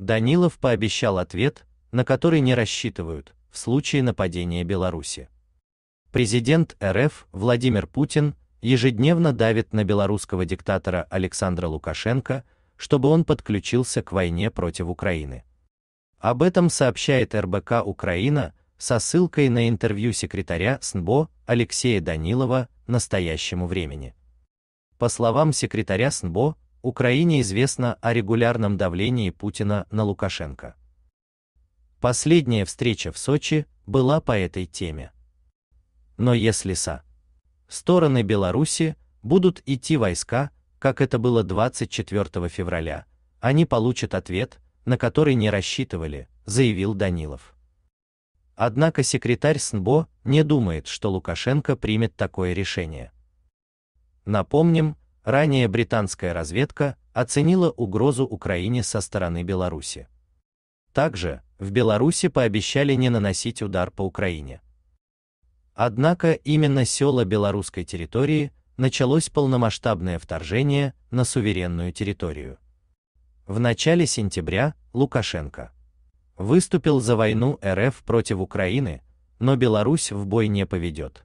Данилов пообещал ответ, на который не рассчитывают в случае нападения Беларуси. Президент РФ Владимир Путин ежедневно давит на белорусского диктатора Александра Лукашенко, чтобы он подключился к войне против Украины. Об этом сообщает РБК Украина со ссылкой на интервью секретаря СНБО Алексея Данилова настоящему времени. По словам секретаря СНБО, Украине известно о регулярном давлении Путина на Лукашенко. Последняя встреча в Сочи была по этой теме. Но если со стороны Беларуси будут идти войска, как это было 24 февраля, они получат ответ, на который не рассчитывали, заявил Данилов. Однако секретарь СНБО не думает, что Лукашенко примет такое решение. Напомним, Ранее британская разведка оценила угрозу Украине со стороны Беларуси. Также в Беларуси пообещали не наносить удар по Украине. Однако именно села белорусской территории началось полномасштабное вторжение на суверенную территорию. В начале сентября Лукашенко выступил за войну РФ против Украины, но Беларусь в бой не поведет